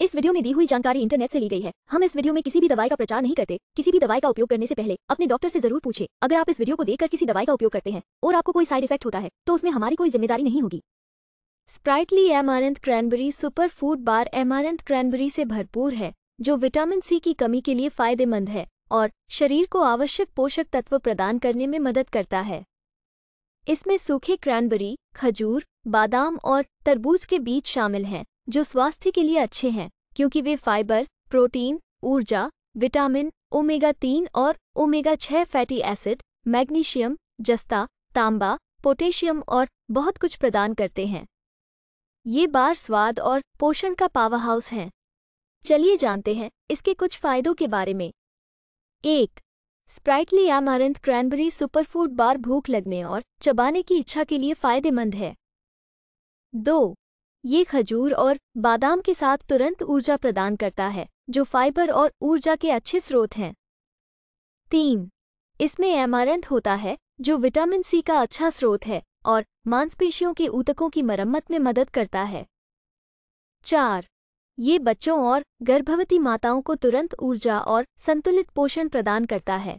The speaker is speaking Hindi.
इस वीडियो में दी हुई जानकारी इंटरनेट से ली गई है हम इस वीडियो में किसी भी दवाई का प्रचार नहीं करते किसी भी दवाई का उपयोग करने से पहले अपने डॉक्टर से जरूर पूछे अगर आप इस वीडियो को देखकर किसी दवाई का उपयोग करते हैं और आपको कोई साइड इफेक्ट होता है तो उसमें हमारी कोई जिम्मेदारी नहीं होगी Spritely amaranth cranberry super food bar amaranth cranberry से भरपूर है जो विटामिन सी की कमी के लिए फायदेमंद है और शरीर को आवश्यक पोषक तत्व प्रदान करने में मदद करता है इसमें सूखे क्रैनबेरी खजूर बादाम और तरबूज के बीज शामिल हैं जो स्वास्थ्य के लिए अच्छे हैं क्योंकि वे फाइबर प्रोटीन ऊर्जा विटामिन ओमेगा तीन और ओमेगा छह फैटी एसिड मैग्नीशियम जस्ता तांबा पोटेशियम और बहुत कुछ प्रदान करते हैं ये बार स्वाद और पोषण का पावर हाउस हैं चलिए जानते हैं इसके कुछ फायदों के बारे में एक Spritely amaranth cranberry superfood bar भूख लगने और चबाने की इच्छा के लिए फायदेमंद है दो ये खजूर और बादाम के साथ तुरंत ऊर्जा प्रदान करता है जो फाइबर और ऊर्जा के अच्छे स्रोत हैं तीन इसमें एमारंथ होता है जो विटामिन सी का अच्छा स्रोत है और मांसपेशियों के ऊतकों की मरम्मत में मदद करता है चार ये बच्चों और गर्भवती माताओं को तुरंत ऊर्जा और संतुलित पोषण प्रदान करता है